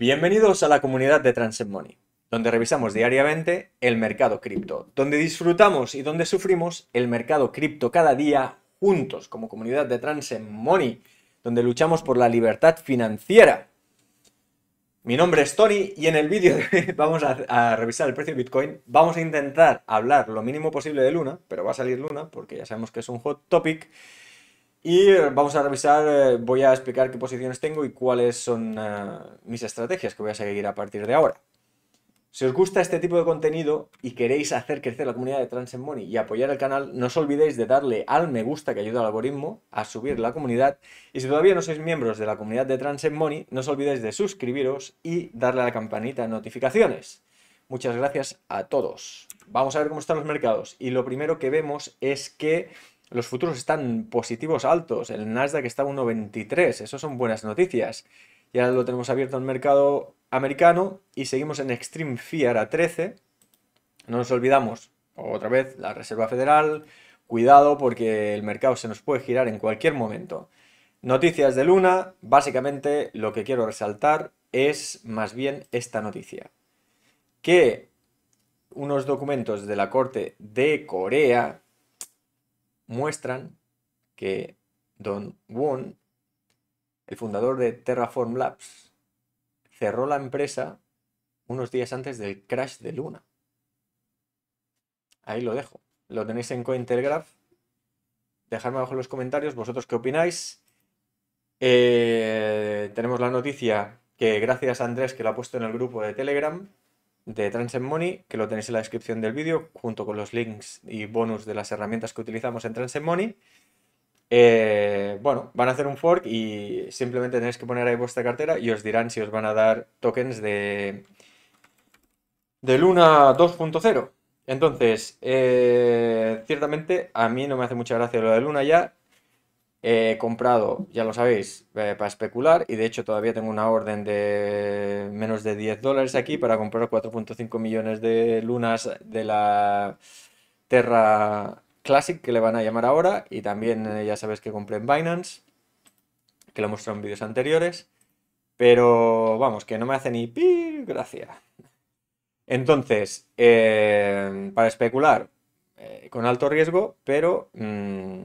Bienvenidos a la comunidad de Transcend Money, donde revisamos diariamente el mercado cripto, donde disfrutamos y donde sufrimos el mercado cripto cada día juntos como comunidad de Transcend Money, donde luchamos por la libertad financiera. Mi nombre es Tony y en el vídeo vamos a, a, revisar el precio de Bitcoin. Vamos a intentar hablar lo mínimo posible de Luna, pero va a salir Luna porque ya sabemos que es un hot topic. Y vamos a revisar, eh, voy a explicar qué posiciones tengo y cuáles son eh, mis estrategias que voy a seguir a partir de ahora. Si os gusta este tipo de contenido y queréis hacer crecer la comunidad de Transcend Money y apoyar el canal, no os olvidéis de darle al me gusta que ayuda al algoritmo a subir la comunidad. Y si todavía no sois miembros de la comunidad de Transcend Money, no os olvidéis de suscribiros y darle a la campanita de notificaciones. Muchas gracias a todos. Vamos a ver cómo están los mercados. Y lo primero que vemos es que los futuros están positivos altos. El Nasdaq está a 1,23. Eso son buenas noticias. Ya lo tenemos abierto en el mercado americano y seguimos en Extreme Fear a 13. No nos olvidamos, otra vez, la Reserva Federal. Cuidado porque el mercado se nos puede girar en cualquier momento. Noticias de Luna. Básicamente lo que quiero resaltar es más bien esta noticia. Que unos documentos de la Corte de Corea muestran que Don Won, el fundador de Terraform Labs, cerró la empresa unos días antes del crash de Luna. Ahí lo dejo. Lo tenéis en Cointelegraph. Dejadme abajo en los comentarios vosotros qué opináis. Eh, tenemos la noticia que gracias a Andrés que lo ha puesto en el grupo de Telegram, de Transcend Money, que lo tenéis en la descripción del vídeo, junto con los links y bonus de las herramientas que utilizamos en Transcend Money. Eh, bueno, van a hacer un fork y simplemente tenéis que poner ahí vuestra cartera y os dirán si os van a dar tokens de, de Luna 2.0. Entonces, eh, ciertamente a mí no me hace mucha gracia lo de Luna ya, He comprado, ya lo sabéis, eh, para especular y de hecho todavía tengo una orden de menos de 10 dólares aquí para comprar 4.5 millones de lunas de la Terra Classic que le van a llamar ahora y también eh, ya sabéis que compré en Binance, que lo he mostrado en vídeos anteriores, pero vamos, que no me hace ni pi gracia. Entonces, eh, para especular, con alto riesgo, pero mm,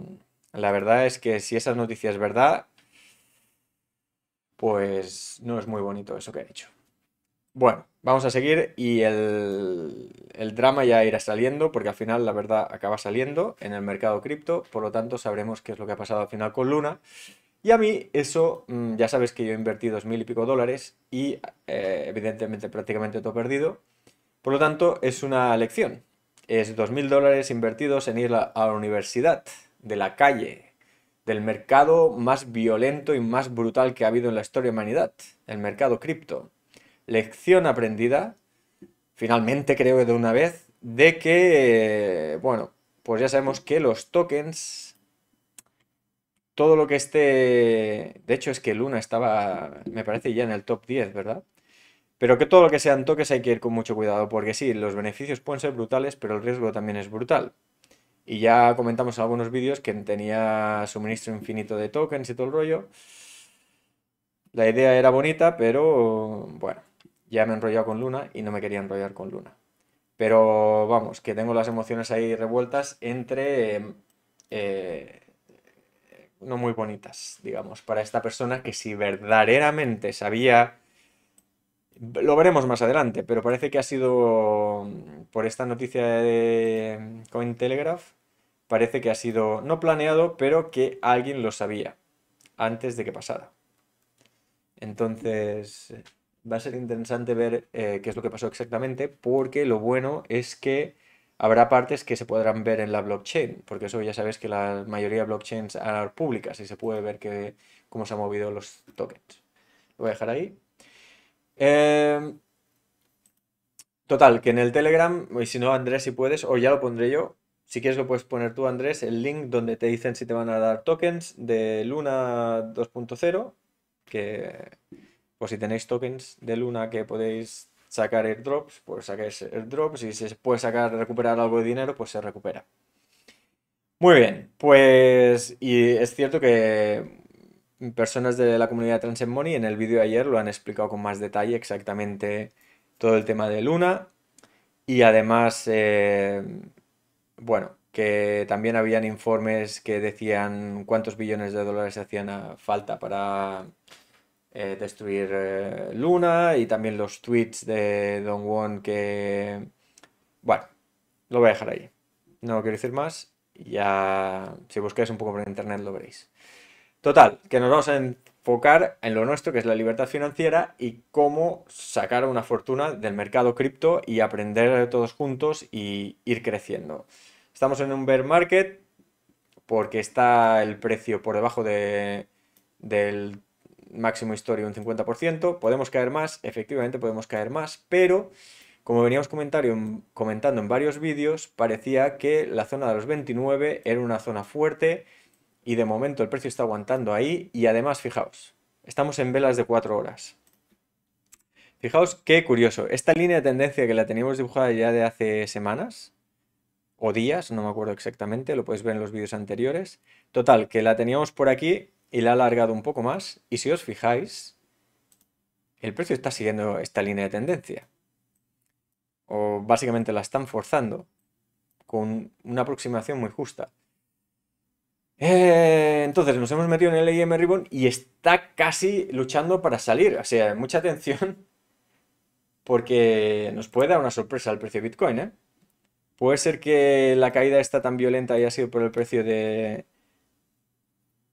la verdad es que si esa noticia es verdad, pues no es muy bonito eso que ha hecho. Bueno, vamos a seguir y el, drama ya irá saliendo porque al final la verdad acaba saliendo en el mercado cripto, por lo tanto sabremos qué es lo que ha pasado al final con Luna. Y a mí eso, mm, ya sabes que yo invertí dos mil y pico dólares y eh, evidentemente prácticamente todo perdido, por lo tanto es una lección. Es dos mil dólares invertidos en ir a la universidad de la calle, del mercado más violento y más brutal que ha habido en la historia de la humanidad, el mercado cripto. Lección aprendida, finalmente creo que de una vez, de que, bueno, pues ya sabemos que los tokens, todo lo que esté, de hecho es que Luna estaba, me parece ya en el top 10, ¿verdad? Pero que todo lo que sean tokens hay que ir con mucho cuidado, porque sí, los beneficios pueden ser brutales, pero el riesgo también es brutal. Y ya comentamos en algunos vídeos que tenía suministro infinito de tokens y todo el rollo. La idea era bonita, pero bueno, ya me he enrollado con Luna y no me quería enrollar con Luna. Pero vamos, que tengo las emociones ahí revueltas entre... Eh, no muy bonitas, digamos, para esta persona que si verdaderamente sabía lo veremos más adelante, pero parece que ha sido, mm, por esta noticia de Cointelegraph, parece que ha sido no planeado, pero que alguien lo sabía antes de que pasara. Entonces, va a ser interesante ver eh, qué es lo que pasó exactamente, porque lo bueno es que habrá partes que se podrán ver en la blockchain, porque eso ya sabes que la mayoría de blockchains son públicas y se puede ver cómo se han movido los tokens. Lo voy a dejar ahí. Em, total, que en el Telegram, y si no, Andrés, si puedes, o ya lo pondré yo. Si quieres, lo puedes poner tú, Andrés, el link donde te dicen si te van a dar tokens de Luna 2.0. Que, pues si tenéis tokens de Luna que podéis sacar airdrops, pues saquéis airdrops. Y si se puede sacar, recuperar algo de dinero, pues se recupera. Muy bien, pues. Y es cierto que personas de la comunidad Transit Money en el vídeo de ayer lo han explicado con más detalle exactamente todo el tema de Luna y además, eh, bueno, que también habían informes que decían cuántos billones de dólares hacían falta para eh, destruir eh, Luna y también los tweets de Don Juan que... Bueno, lo voy a dejar ahí. No quiero decir más. Ya, si buscáis un poco por internet lo veréis. Total, que nos vamos a enfocar en lo nuestro, que es la libertad financiera y cómo sacar una fortuna del mercado cripto y aprender todos juntos y ir creciendo. Estamos en un bear market porque está el precio por debajo del máximo histórico un 50%. Podemos caer más, efectivamente podemos caer más, pero como veníamos comentando en varios vídeos, parecía que la zona de los 29 era una zona fuerte y de momento el precio está aguantando ahí y además, fijaos, estamos en velas de 4 horas. Fijaos qué curioso, esta línea de tendencia que la teníamos dibujada ya de hace semanas o días, no me acuerdo exactamente, lo podéis ver en los vídeos anteriores. Total, que la teníamos por aquí y la ha alargado un poco más y si os fijáis, el precio está siguiendo esta línea de tendencia. O básicamente la están forzando con una aproximación muy justa. Eh, entonces nos hemos metido en el AIM Ribbon y está casi luchando para salir. O sea, mucha atención porque nos puede dar una sorpresa el precio de Bitcoin. ¿eh? Puede ser que la caída está tan violenta haya sido por el precio de,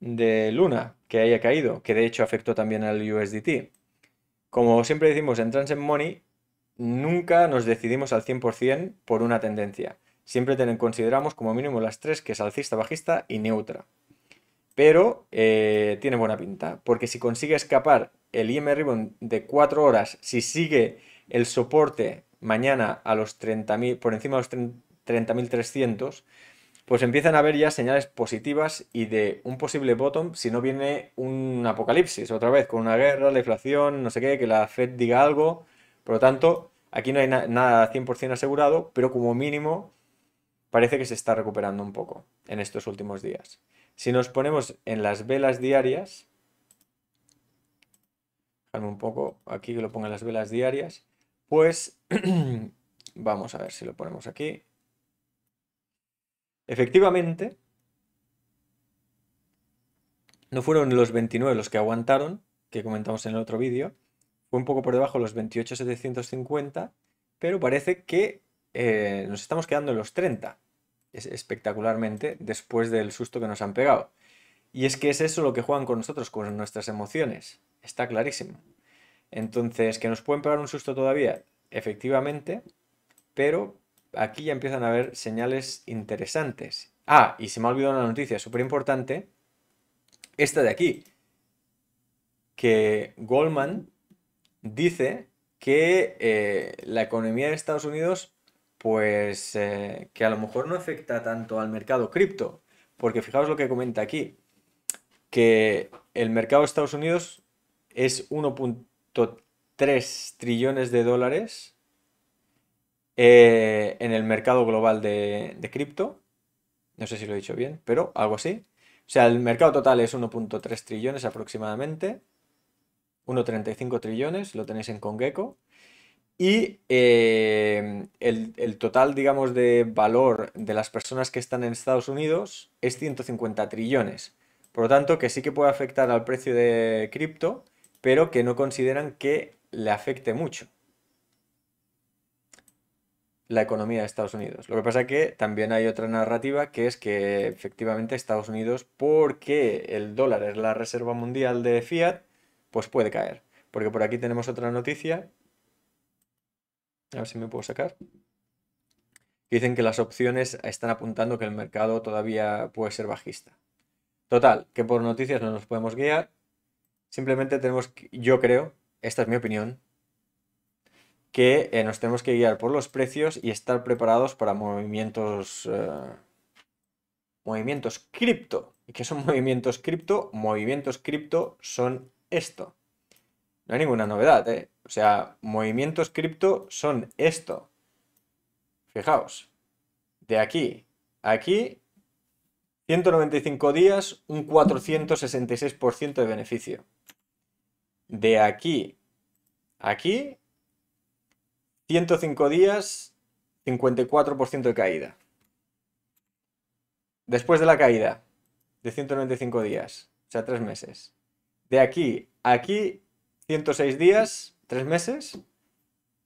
de Luna que haya caído, que de hecho afectó también al USDT. Como siempre decimos en Transcend Money, nunca nos decidimos al 100% por una tendencia siempre consideramos como mínimo las tres, que es alcista, bajista y neutra. Pero eh, tiene buena pinta, porque si consigue escapar el IM Ribbon de 4 horas, si sigue el soporte mañana a los por encima de los 30.300, pues empiezan a haber ya señales positivas y de un posible bottom si no viene un apocalipsis otra vez, con una guerra, la inflación, no sé qué, que la Fed diga algo. Por lo tanto, aquí no hay nada 100% asegurado, pero como mínimo parece que se está recuperando un poco en estos últimos días. Si nos ponemos en las velas diarias, déjame un poco aquí que lo ponga en las velas diarias, pues vamos a ver si lo ponemos aquí. Efectivamente, no fueron los 29 los que aguantaron, que comentamos en el otro vídeo, fue un poco por debajo los 28.750, pero parece que eh, nos estamos quedando en los 30, espectacularmente, después del susto que nos han pegado. Y es que es eso lo que juegan con nosotros, con nuestras emociones, está clarísimo. Entonces, que nos pueden pegar un susto todavía, efectivamente, pero aquí ya empiezan a haber señales interesantes. Ah, y se me ha olvidado una noticia súper importante, esta de aquí, que Goldman dice que eh, la economía de Estados Unidos pues eh, que a lo mejor no afecta tanto al mercado cripto, porque fijaos lo que comenta aquí, que el mercado de Estados Unidos es 1.3 trillones de dólares eh, en el mercado global de, cripto, no sé si lo he dicho bien, pero algo así. O sea, el mercado total es 1.3 trillones aproximadamente, 1.35 trillones, lo tenéis en Congeco, y eh, el, el, total, digamos, de valor de las personas que están en Estados Unidos es 150 trillones. Por lo tanto, que sí que puede afectar al precio de cripto, pero que no consideran que le afecte mucho la economía de Estados Unidos. Lo que pasa es que también hay otra narrativa que es que efectivamente Estados Unidos, porque el dólar es la reserva mundial de fiat, pues puede caer. Porque por aquí tenemos otra noticia a ver si me puedo sacar. dicen que las opciones están apuntando que el mercado todavía puede ser bajista. Total, que por noticias no nos podemos guiar. Simplemente tenemos, yo creo, esta es mi opinión, que eh, nos tenemos que guiar por los precios y estar preparados para movimientos... Eh, movimientos cripto. ¿Y qué son movimientos cripto? Movimientos cripto son esto. No hay ninguna novedad, ¿eh? O sea, movimientos cripto son esto. Fijaos, de aquí a aquí, 195 días, un 466% de beneficio. De aquí a aquí, 105 días, 54% de caída. Después de la caída, de 195 días, o sea, tres meses. De aquí a aquí, 106 días, 3 meses,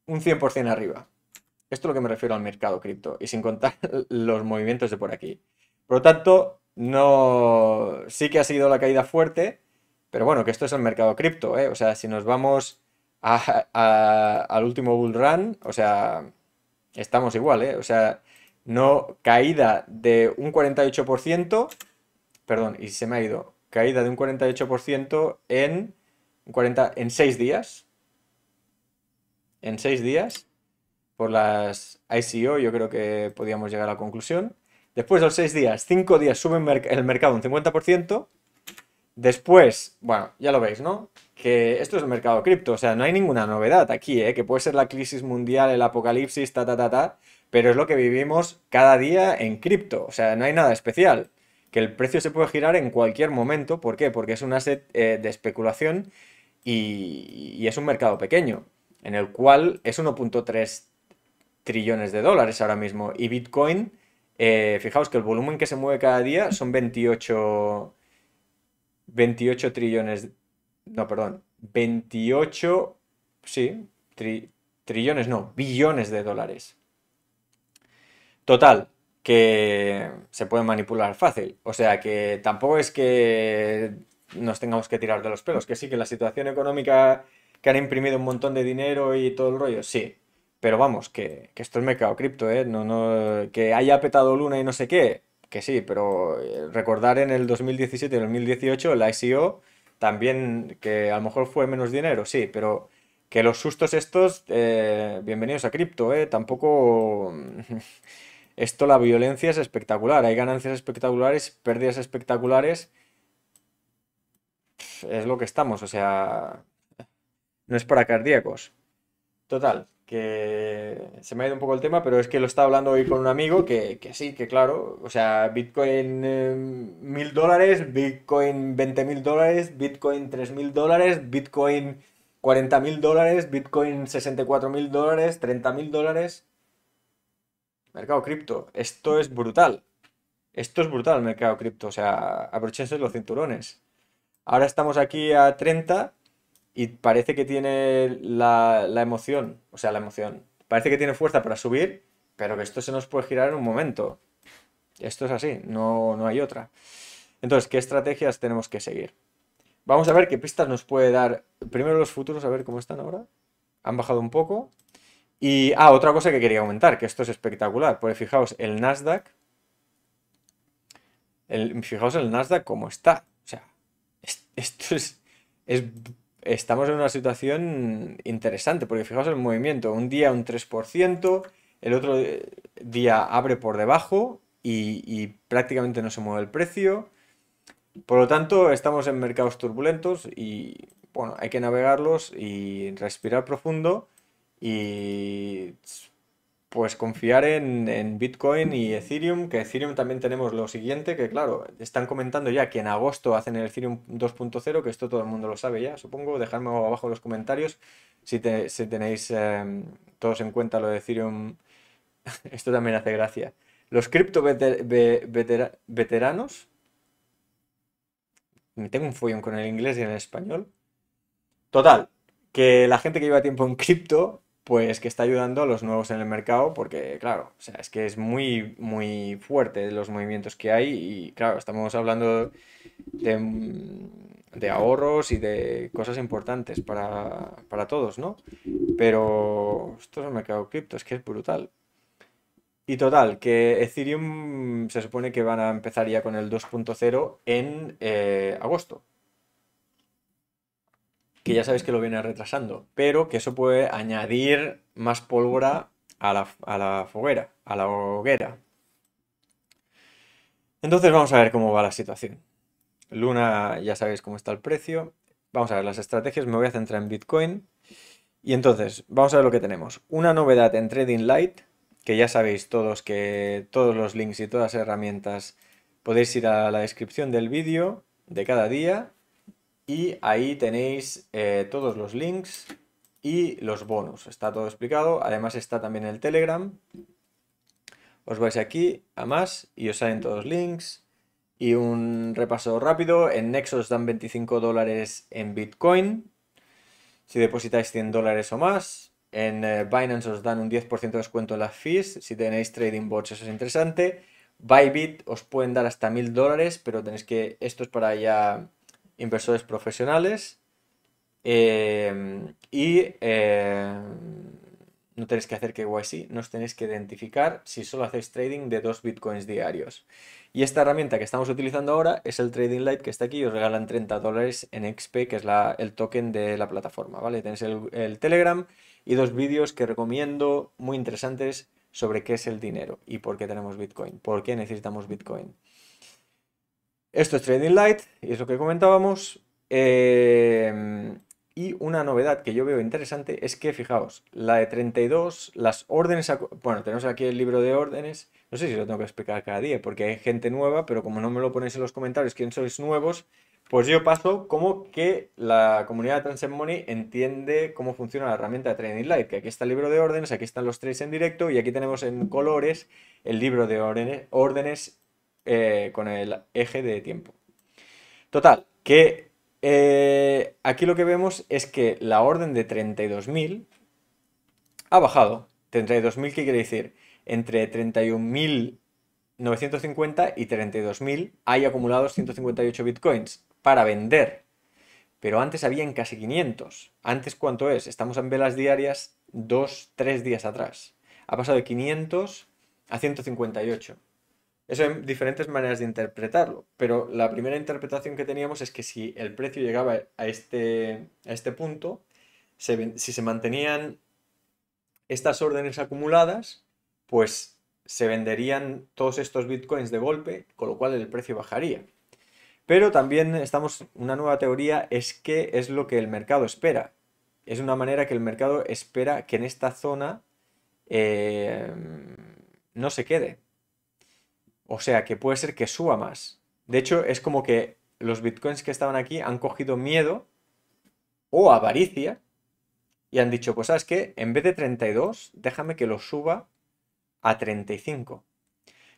un 100% arriba. Esto es lo que me refiero al mercado cripto y sin contar los movimientos de por aquí. Por lo tanto, no sí que ha sido la caída fuerte, pero bueno, que esto es el mercado cripto, ¿eh? O sea, si nos vamos al último bull run, o sea, estamos igual, ¿eh? O sea, no caída de un 48%, perdón, y se me ha ido, caída de un 48% en 40 en 6 días. En 6 días. Por las ICO yo creo que podíamos llegar a la conclusión. Después de los seis días, 5 días sube el mercado un 50%. Después, bueno, ya lo veis, ¿no? Que esto es el mercado cripto, o sea, no hay ninguna novedad aquí, ¿eh? Que puede ser la crisis mundial, el apocalipsis, ta, ta, ta, ta, pero es lo que vivimos cada día en cripto, o sea, no hay nada especial. Que el precio se puede girar en cualquier momento, ¿por qué? Porque es un asset eh, de especulación y, es un mercado pequeño, en el cual es 1.3 trillones de dólares ahora mismo. Y Bitcoin, eh, fijaos que el volumen que se mueve cada día son 28, 28 trillones, no, perdón, 28, sí, trillones, no, billones de dólares. Total, que se puede manipular fácil. O sea que tampoco es que nos tengamos que tirar de los pelos. Que sí, que la situación económica, que han imprimido un montón de dinero y todo el rollo, sí. Pero vamos, que, esto es mercado cripto, ¿eh? No, que haya petado Luna y no sé qué, que sí, pero eh, recordar en el 2017 y el 2018 la ICO también, que a lo mejor fue menos dinero, sí, pero que los sustos estos, eh, bienvenidos a cripto, ¿eh? Tampoco... Esto, la violencia es espectacular, hay ganancias espectaculares, pérdidas espectaculares es lo que estamos, o sea, no es para cardíacos. Total, que se me ha ido un poco el tema, pero es que lo estaba hablando hoy con un amigo que, sí, que claro, o sea, Bitcoin eh, mil dólares, Bitcoin 20 mil dólares, Bitcoin 3 mil dólares, Bitcoin 40 mil dólares, Bitcoin 64 mil dólares, 30 mil dólares. Mercado cripto, esto es brutal. Esto es brutal, mercado cripto. O sea, aprovechense los cinturones. Ahora estamos aquí a 30 y parece que tiene la, emoción, o sea, la emoción. Parece que tiene fuerza para subir, pero que esto se nos puede girar en un momento. Esto es así, no, no hay otra. Entonces, ¿qué estrategias tenemos que seguir? Vamos a ver qué pistas nos puede dar. Primero los futuros, a ver cómo están ahora. Han bajado un poco. Y, ah, otra cosa que quería aumentar que esto es espectacular. Pues fijaos, el Nasdaq, el, fijaos el Nasdaq cómo está esto es, estamos en una situación interesante, porque fijaos el movimiento, un día un 3%, el otro día abre por debajo y, y, prácticamente no se mueve el precio. Por lo tanto, estamos en mercados turbulentos y bueno, hay que navegarlos y respirar profundo y pues confiar en, Bitcoin y Ethereum, que Ethereum también tenemos lo siguiente, que claro, están comentando ya que en agosto hacen el Ethereum 2.0, que esto todo el mundo lo sabe ya, supongo, dejadme abajo en los comentarios si, si tenéis em, todos en cuenta lo de Ethereum, esto también hace gracia. Los cripto veteranos, me tengo un follón con el inglés y en el español. Total, que la gente que lleva tiempo en cripto pues que está ayudando a los nuevos en el mercado porque, claro, sea, es que es muy, muy fuerte los movimientos que hay y, claro, estamos hablando de, mm, ahorros y de cosas importantes para, todos, ¿no? Pero esto es el mercado cripto, es que es brutal. Y total, que Ethereum se supone que van a empezar ya con el 2.0 en eh, agosto que ya sabéis que lo viene retrasando, pero que eso puede añadir más pólvora a la, foguera, a la hoguera. Entonces vamos a ver cómo va la situación. Luna, ya sabéis cómo está el precio. Vamos a ver las estrategias, me voy a centrar en Bitcoin. Y entonces, vamos a ver lo que tenemos. Una novedad en Trading Light, que ya sabéis todos que todos los links y todas las herramientas podéis ir a la descripción del vídeo de cada día y ahí tenéis eh, todos los links y los bonos. Está todo explicado. Además está también el Telegram. Os vais aquí a más y os salen todos los links. Y un repaso rápido. En Nexo os dan 25 dólares en Bitcoin. Si depositáis 100 dólares o más. En eh, Binance os dan un 10% de descuento en las fees. Si tenéis trading bots, eso es interesante. Bybit os pueden dar hasta 1000 dólares, pero tenéis que. Esto es para ya inversores profesionales eh, y eh, no tenéis que hacer que KYC, no os tenéis que identificar si solo hacéis trading de dos bitcoins diarios. Y esta herramienta que estamos utilizando ahora es el Trading Lite que está aquí y os regalan 30 dólares en XP, que es el token de la plataforma, ¿vale? Tenéis el, el Telegram y dos vídeos que recomiendo muy interesantes sobre qué es el dinero y por qué tenemos Bitcoin, por qué necesitamos Bitcoin. Esto es Trading Light y es lo que comentábamos. Em, y una novedad que yo veo interesante es que, fijaos, la de 32, las órdenes... Bueno, tenemos aquí el libro de órdenes. No sé si lo tengo que explicar cada día porque hay gente nueva, pero como no me lo ponéis en los comentarios quién sois nuevos, pues yo paso como que la comunidad de Transcend Money entiende cómo funciona la herramienta de Trading Light, que aquí está el libro de órdenes, aquí están los trades en directo y aquí tenemos en colores el libro de órdenes eh, con el eje de tiempo. Total, que eh, aquí lo que vemos es que la orden de 32.000 ha bajado. 32.000, ¿qué quiere decir? Entre 31.950 y 32.000 hay acumulados 158 bitcoins para vender. Pero antes habían casi 500. ¿Antes cuánto es? Estamos en velas diarias dos, tres días atrás. Ha pasado de 500 a 158. Eso hay diferentes maneras de interpretarlo, pero la primera interpretación que teníamos es que si el precio llegaba a este, a este punto, si se mantenían estas órdenes acumuladas, pues se venderían todos estos bitcoins de golpe, con lo cual el precio bajaría. Pero también estamos, una nueva teoría es que es lo que el mercado espera. Es una manera que el mercado espera que en esta zona eh, no se quede. O sea que puede ser que suba más. De hecho, es como que los bitcoins que estaban aquí han cogido miedo o avaricia y han dicho, pues sabes qué, en vez de 32, déjame que lo suba a 35.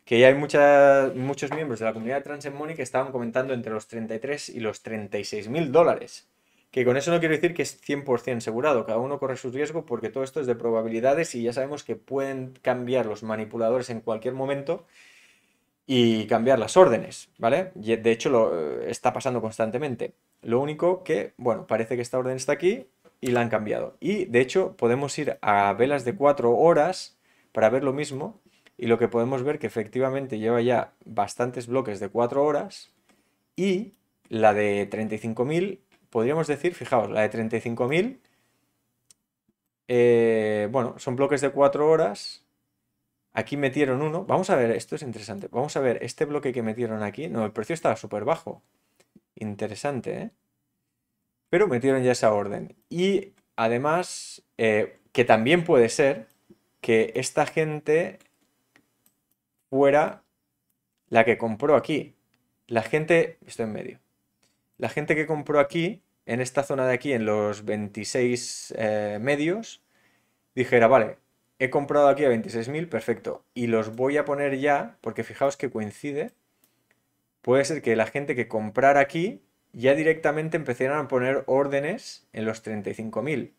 Que ya hay muchos miembros de la comunidad de Money que estaban comentando entre los 33 y los 36 mil dólares. Que con eso no quiero decir que es 100% asegurado, cada uno corre sus riesgos porque todo esto es de probabilidades y ya sabemos que pueden cambiar los manipuladores en cualquier momento y cambiar las órdenes, ¿vale? De hecho, lo, eh, está pasando constantemente. Lo único que, bueno, parece que esta orden está aquí y la han cambiado. Y, de hecho, podemos ir a velas de 4 horas para ver lo mismo y lo que podemos ver que efectivamente lleva ya bastantes bloques de 4 horas y la de 35.000, podríamos decir, fijaos, la de 35.000, eh, bueno, son bloques de 4 horas Aquí metieron uno. Vamos a ver, esto es interesante. Vamos a ver este bloque que metieron aquí. No, el precio estaba súper bajo. Interesante, ¿eh? Pero metieron ya esa orden. Y además, eh, que también puede ser que esta gente fuera la que compró aquí. La gente, estoy en medio. La gente que compró aquí, en esta zona de aquí, en los 26 eh, medios, dijera, vale, he comprado aquí a 26.000, perfecto. Y los voy a poner ya, porque fijaos que coincide. Puede ser que la gente que comprara aquí ya directamente empezaran a poner órdenes en los 35.000.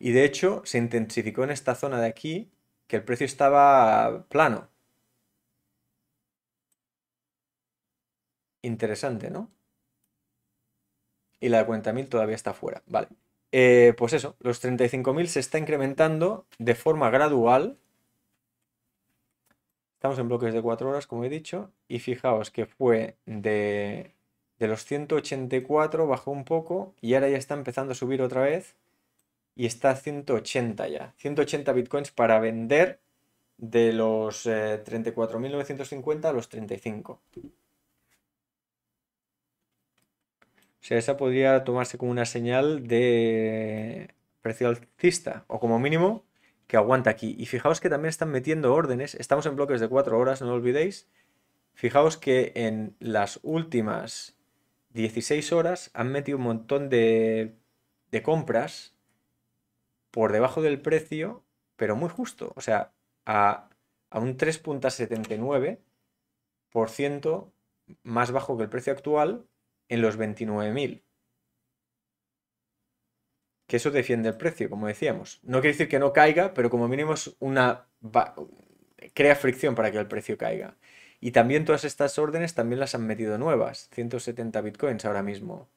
Y de hecho se intensificó en esta zona de aquí, que el precio estaba plano. Interesante, ¿no? Y la de 40.000 todavía está fuera, vale. Eh, pues eso, los 35.000 se está incrementando de forma gradual. Estamos en bloques de 4 horas, como he dicho, y fijaos que fue de, de los 184, bajó un poco y ahora ya está empezando a subir otra vez y está a 180 ya. 180 bitcoins para vender de los 34.950 eh, a los 35. O sea, esa podría tomarse como una señal de precio alcista o como mínimo que aguanta aquí. Y fijaos que también están metiendo órdenes. Estamos en bloques de 4 horas, no lo olvidéis. Fijaos que en las últimas 16 horas han metido un montón de, de compras por debajo del precio, pero muy justo. O sea, a, a un 3.79% más bajo que el precio actual en los 29.000. Que eso defiende el precio, como decíamos. No quiere decir que no caiga, pero como mínimo es una... crea fricción para que el precio caiga. Y también todas estas órdenes también las han metido nuevas, 170 bitcoins ahora mismo.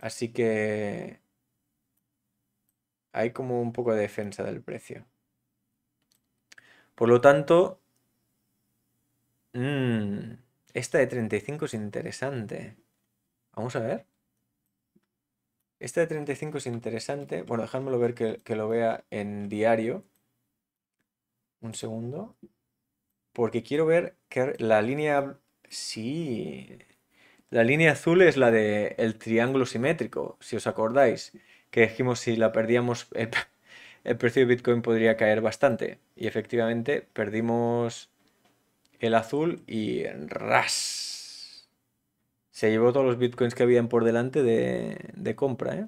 Así que hay como un poco de defensa del precio. Por lo tanto, mm, esta de 35 es interesante. Vamos a ver. Esta de 35 es interesante. Bueno, dejádmelo ver que, lo vea en diario. Un segundo. Porque quiero ver que la línea... Sí. La línea azul es la del triángulo simétrico, si os acordáis. Que dijimos si la perdíamos... el precio de Bitcoin podría caer bastante. Y efectivamente perdimos el azul y ras. Se llevó todos los bitcoins que habían por delante de, de compra. ¿eh?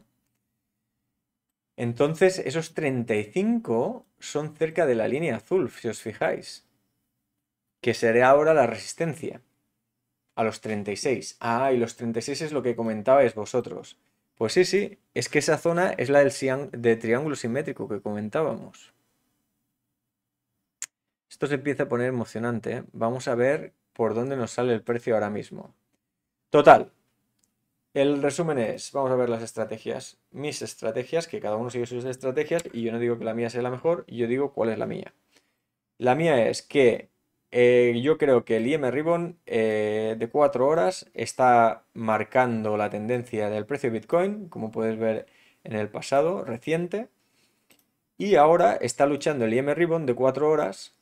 Entonces, esos 35 son cerca de la línea azul, si os fijáis. Que será ahora la resistencia. A los 36. Ah, y los 36 es lo que comentabais vosotros. Pues sí, sí, es que esa zona es la del, de triángulo simétrico que comentábamos. Esto se empieza a poner emocionante. ¿eh? Vamos a ver por dónde nos sale el precio ahora mismo. Total. El resumen es, vamos a ver las estrategias, mis estrategias, que cada uno sigue sus estrategias y yo no digo que la mía sea la mejor, yo digo cuál es la mía. La mía es que eh, yo creo que el IM Ribbon eh, de 4 horas está marcando la tendencia del precio de Bitcoin, como puedes ver en el pasado reciente. Y ahora está luchando el IM Ribbon de 4 horas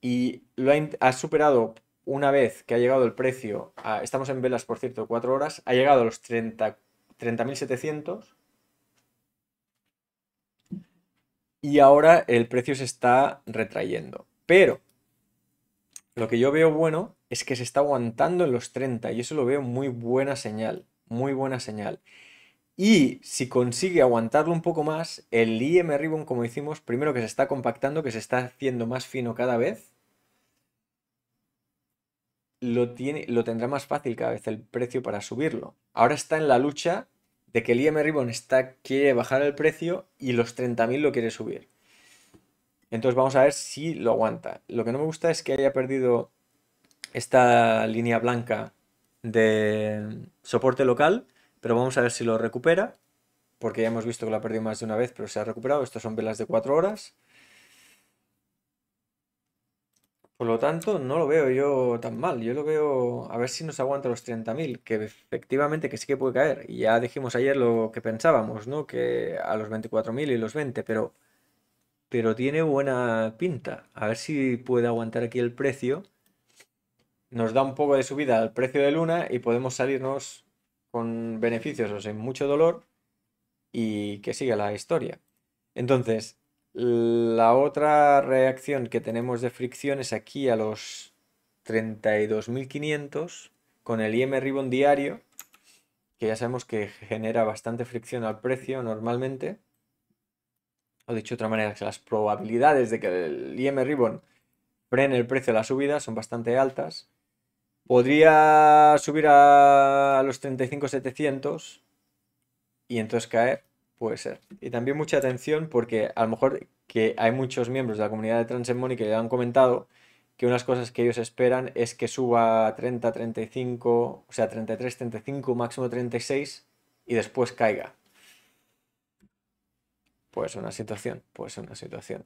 y lo ha, superado una vez que ha llegado el precio, estamos en velas por cierto, 4 horas, ha llegado a los 30.700 y ahora el precio se está retrayendo. Pero lo que yo veo bueno es que se está aguantando en los 30 y eso lo veo muy buena señal, muy buena señal. Y si consigue aguantarlo un poco más, el IM Ribbon, como hicimos, primero que se está compactando, que se está haciendo más fino cada vez, lo, tiene, lo tendrá más fácil cada vez el precio para subirlo. Ahora está en la lucha de que el IM Ribbon está, quiere bajar el precio y los 30.000 lo quiere subir. Entonces vamos a ver si lo aguanta. Lo que no me gusta es que haya perdido esta línea blanca de soporte local pero vamos a ver si lo recupera, porque ya hemos visto que lo ha perdido más de una vez, pero se ha recuperado. Estas son velas de 4 horas. Por lo tanto, no lo veo yo tan mal. Yo lo veo a ver si nos aguanta los 30.000, que efectivamente que sí que puede caer. Y ya dijimos ayer lo que pensábamos, ¿no? Que a los 24.000 y los 20, pero, pero tiene buena pinta. A ver si puede aguantar aquí el precio. Nos da un poco de subida al precio de Luna y podemos salirnos con beneficios o sin mucho dolor y que siga la historia. Entonces, la otra reacción que tenemos de fricción es aquí a los 32.500 con el IM Ribbon diario, que ya sabemos que genera bastante fricción al precio normalmente. O dicho de otra manera, las probabilidades de que el IM Ribbon frene el precio de la subida son bastante altas. Podría subir a los 35,700 y entonces caer, puede ser. Y también mucha atención porque a lo mejor que hay muchos miembros de la comunidad de que le han comentado que unas cosas que ellos esperan es que suba 30, 35, o sea, 33, 35, máximo 36 y después caiga. Pues una situación, pues una situación.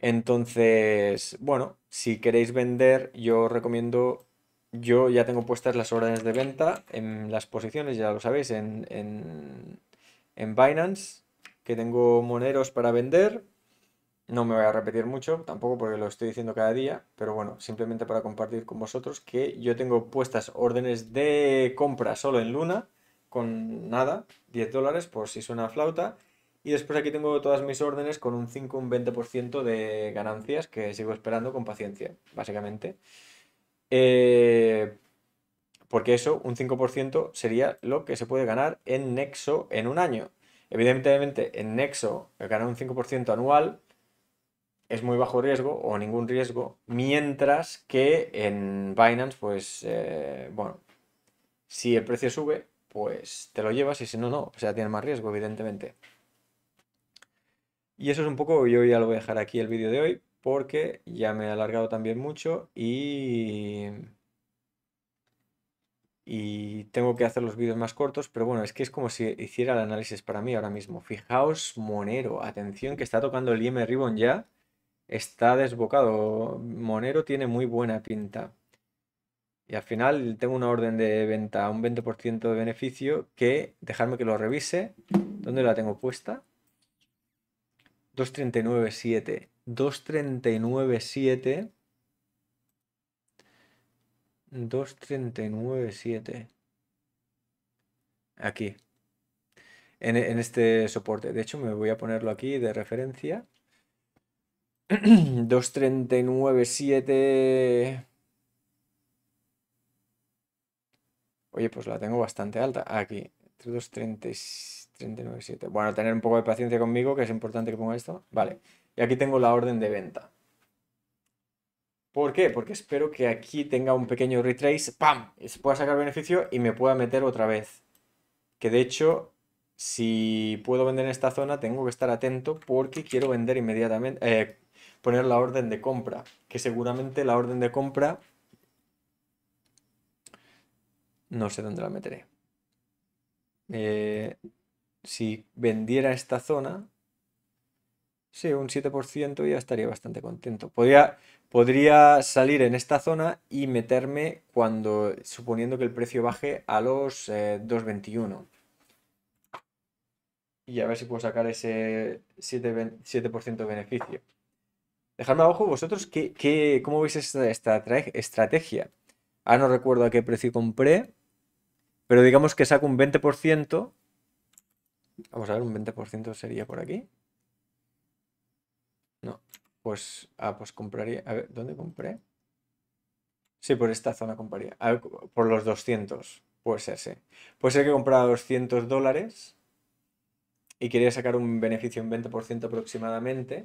Entonces, bueno, si queréis vender, yo recomiendo yo ya tengo puestas las órdenes de venta en las posiciones, ya lo sabéis, en, en, Binance, que tengo moneros para vender. No me voy a repetir mucho, tampoco porque lo estoy diciendo cada día, pero bueno, simplemente para compartir con vosotros que yo tengo puestas órdenes de compra solo en Luna, con nada, 10 dólares por si suena a flauta. Y después aquí tengo todas mis órdenes con un 5, un 20% de ganancias que sigo esperando con paciencia, básicamente. Eh, porque eso, un 5% sería lo que se puede ganar en Nexo en un año. Evidentemente, en Nexo, ganar un 5% anual es muy bajo riesgo o ningún riesgo, mientras que en Binance, pues, eh, bueno, si el precio sube, pues te lo llevas y si no, no, o sea, tiene más riesgo, evidentemente. Y eso es un poco, yo ya lo voy a dejar aquí el vídeo de hoy, porque ya me he alargado también mucho y, y tengo que hacer los vídeos más cortos, pero bueno, es que es como si hiciera el análisis para mí ahora mismo. Fijaos, Monero, atención que está tocando el IM Ribbon ya, está desbocado. Monero tiene muy buena pinta. Y al final tengo una orden de venta, un 20% de beneficio, que dejarme que lo revise. ¿Dónde la tengo puesta? 239.7. 239.7. 239.7. Aquí. En, este soporte. De hecho, me voy a ponerlo aquí de referencia. 239.7. Oye, pues la tengo bastante alta. Aquí. 239.7. Bueno, tener un poco de paciencia conmigo, que es importante que ponga esto. Vale y aquí tengo la orden de venta. ¿Por qué? Porque espero que aquí tenga un pequeño retrace, ¡pam! se pueda sacar beneficio y me pueda meter otra vez. Que de hecho, si puedo vender en esta zona, tengo que estar atento porque quiero vender inmediatamente, eh, poner la orden de compra. Que seguramente la orden de compra... No sé dónde la meteré. Eh, si vendiera esta zona, Sí, un 7% ya estaría bastante contento. Podría, podría salir en esta zona y meterme cuando, suponiendo que el precio baje a los 2.21. Eh, y a ver si puedo sacar ese 7%, de beneficio. Dejadme abajo vosotros qué, qué, cómo veis esta, esta estrategia. Ahora no recuerdo a qué precio compré, pero digamos que saco un 20%. Vamos a ver, un 20% sería por aquí. No. Pues, ah, pues compraría. A ver, ¿dónde compré? Sí, por esta zona compraría. por los 200. Puede ser, sí. Puede ser que comprar 200 dólares y quería sacar un beneficio en 20% aproximadamente.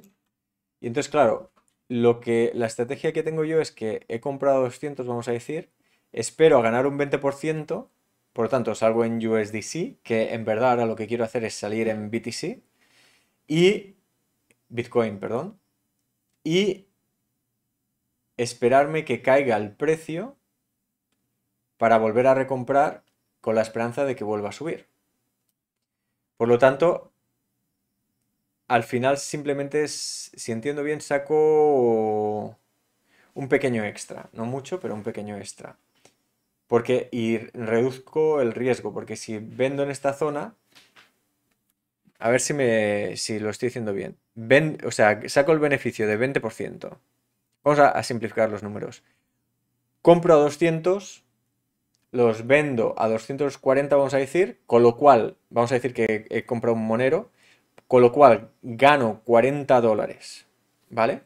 Y entonces, claro, lo que la estrategia que tengo yo es que he comprado 200, vamos a decir, espero ganar un 20%, por lo tanto salgo en USDC, que en verdad ahora lo que quiero hacer es salir en BTC, y Bitcoin, perdón, y esperarme que caiga el precio para volver a recomprar con la esperanza de que vuelva a subir. Por lo tanto, al final simplemente, si entiendo bien, saco un pequeño extra, no mucho, pero un pequeño extra. Porque y reduzco el riesgo, porque si vendo en esta zona, a ver si, me, si lo estoy diciendo bien. Ven, o sea, saco el beneficio de 20%. Vamos a, simplificar los números. Compro a 200, los vendo a 240, vamos a decir, con lo cual, vamos a decir que he comprado un monero, con lo cual gano 40 dólares, ¿vale?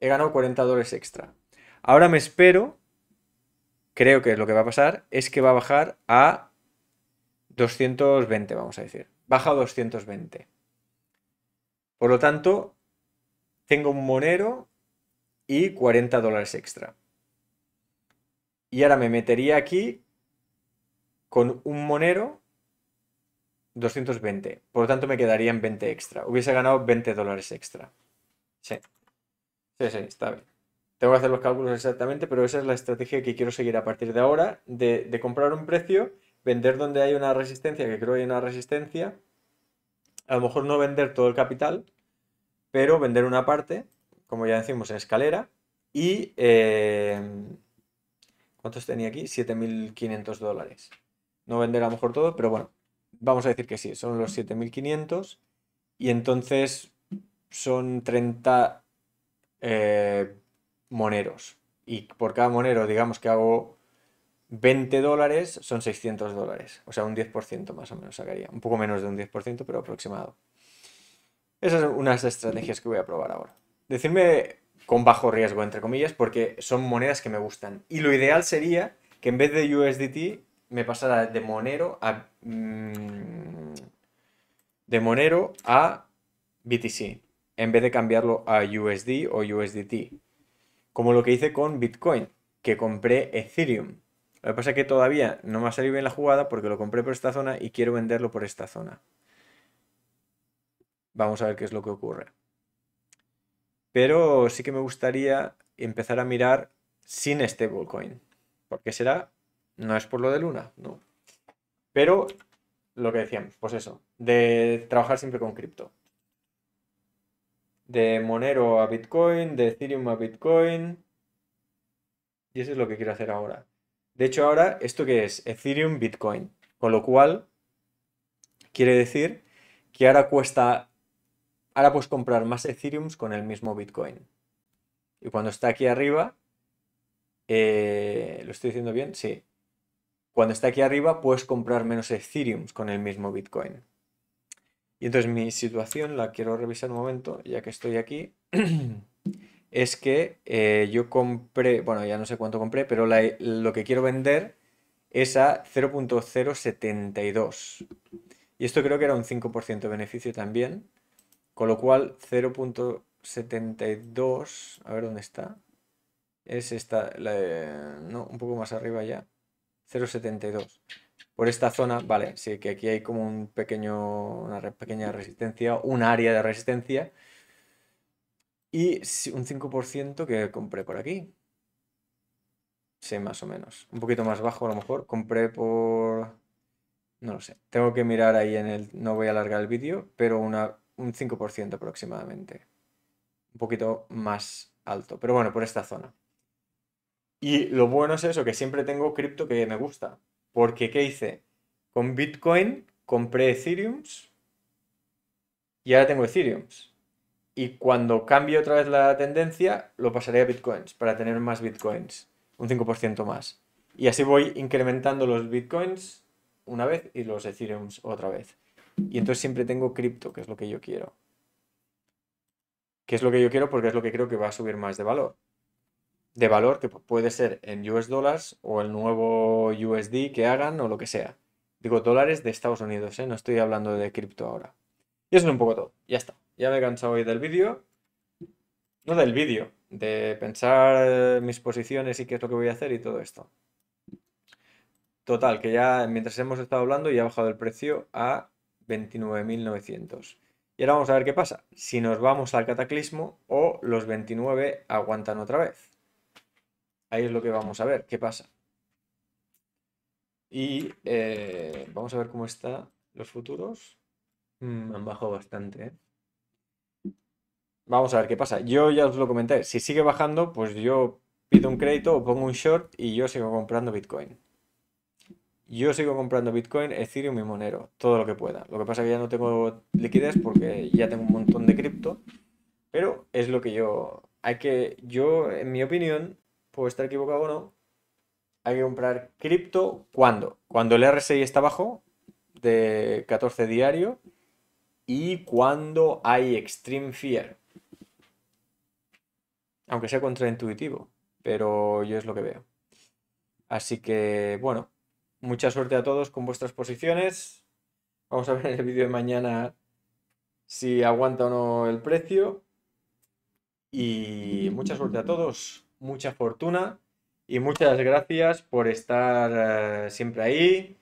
He ganado 40 dólares extra. Ahora me espero, creo que lo que va a pasar es que va a bajar a 220, vamos a decir baja 220. Por lo tanto, tengo un monero y 40 dólares extra. Y ahora me metería aquí con un monero 220. Por lo tanto, me quedarían 20 extra. Hubiese ganado 20 dólares extra. Sí. Sí, sí, está bien. Tengo que hacer los cálculos exactamente, pero esa es la estrategia que quiero seguir a partir de ahora, de comprar un precio vender donde hay una resistencia, que creo que hay una resistencia, a lo mejor no vender todo el capital, pero vender una parte, como ya decimos, en escalera, y... Eh, ¿Cuántos tenía aquí? 7.500 dólares. No vender a lo mejor todo, pero bueno, vamos a decir que sí, son los 7.500 y entonces son 30 eh, moneros. Y por cada monero, digamos que hago 20 dólares son 600 dólares, o sea, un 10% más o menos sacaría, un poco menos de un 10%, pero aproximado. Esas son unas estrategias que voy a probar ahora. Decirme con bajo riesgo, entre comillas, porque son monedas que me gustan. Y lo ideal sería que en vez de USDT me pasara de Monero a... Mm, de Monero a BTC, en vez de cambiarlo a USD o USDT. Como lo que hice con Bitcoin, que compré Ethereum lo que pasa es que todavía no me ha salido bien la jugada porque lo compré por esta zona y quiero venderlo por esta zona. Vamos a ver qué es lo que ocurre. Pero sí que me gustaría empezar a mirar sin stablecoin. ¿Por qué será? No es por lo de Luna, no. Pero lo que decíamos, pues eso, de trabajar siempre con cripto. De Monero a Bitcoin, de Ethereum a Bitcoin. Y eso es lo que quiero hacer ahora. De hecho, ahora, ¿esto que es? Ethereum Bitcoin. Con lo cual, quiere decir que ahora cuesta. Ahora puedes comprar más Ethereums con el mismo Bitcoin. Y cuando está aquí arriba. Eh, ¿Lo estoy diciendo bien? Sí. Cuando está aquí arriba, puedes comprar menos Ethereums con el mismo Bitcoin. Y entonces mi situación la quiero revisar un momento, ya que estoy aquí. es que eh, yo compré, bueno, ya no sé cuánto compré, pero lo que quiero vender es a 0.072. Y esto creo que era un 5% de beneficio también. Con lo cual, 0.72, a ver dónde está. Es esta, no, un poco más arriba ya. 0.72. Por esta zona, vale, sí que aquí hay como un pequeño, una pequeña resistencia, un área de resistencia y un 5% que compré por aquí. Sí, más o menos. Un poquito más bajo a lo mejor. Compré por... No lo sé. Tengo que mirar ahí en el... No voy a alargar el vídeo, pero un 5% aproximadamente. Un poquito más alto. Pero bueno, por esta zona. Y lo bueno es eso, que siempre tengo cripto que me gusta. Porque, ¿qué hice? Con Bitcoin compré Ethereum. y ahora tengo Ethereum y cuando cambie otra vez la tendencia, lo pasaré a bitcoins para tener más bitcoins, un 5% más. Y así voy incrementando los bitcoins una vez y los ethereum otra vez. Y entonces siempre tengo cripto, que es lo que yo quiero. Que es lo que yo quiero porque es lo que creo que va a subir más de valor. De valor que puede ser en US dólares o el nuevo USD que hagan o lo que sea. Digo, dólares de Estados Unidos, ¿eh? no estoy hablando de cripto ahora. Y eso es un poco todo. Ya está. Ya me he cansado hoy del vídeo. No del vídeo, de pensar eh, mis posiciones y qué es lo que voy a hacer y todo esto. Total, que ya mientras hemos estado hablando ya ha bajado el precio a 29.900. Y ahora vamos a ver qué pasa. Si nos vamos al cataclismo o los 29 aguantan otra vez. Ahí es lo que vamos a ver, qué pasa. Y eh, vamos a ver cómo están los futuros. Mm, han bajado bastante, ¿eh? Vamos a ver qué pasa. Yo ya os lo comenté. Si sigue bajando, pues yo pido un crédito o pongo un short y yo sigo comprando Bitcoin. Yo sigo comprando Bitcoin, Ethereum y Monero, todo lo que pueda. Lo que pasa es que ya no tengo liquidez porque ya tengo un montón de cripto, pero es lo que yo... Hay que, yo, en mi opinión, puedo estar equivocado o no, hay que comprar cripto cuando? Cuando el RSI está bajo de 14 diario y cuando hay extreme fear aunque sea contraintuitivo, pero yo es lo que veo. Así que, bueno, mucha suerte a todos con vuestras posiciones. Vamos a ver en el vídeo de mañana si aguanta o no el precio. Y mucha suerte a todos, mucha fortuna y muchas gracias por estar eh, siempre ahí,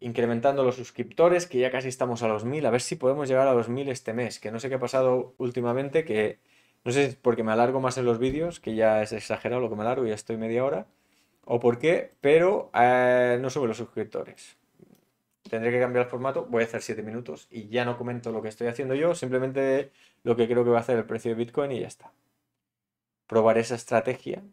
incrementando los suscriptores, que ya casi estamos a los mil, a ver si podemos llegar a los 1.000 este mes, que no sé qué ha pasado últimamente, que no sé si es porque me alargo más en los vídeos, que ya es exagerado lo que me alargo, ya estoy media hora, o por qué, pero eh, no sube los suscriptores. Tendré que cambiar el formato, voy a hacer 7 minutos y ya no comento lo que estoy haciendo yo, simplemente lo que creo que va a hacer el precio de Bitcoin y ya está. Probaré esa estrategia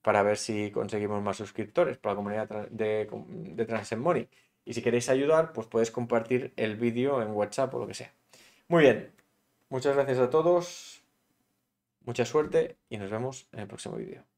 para ver si conseguimos más suscriptores para la comunidad de, de Transcend Money. Y si queréis ayudar, pues podéis compartir el vídeo en WhatsApp o lo que sea. Muy bien, muchas gracias a todos. Mucha suerte y nos vemos en el próximo vídeo.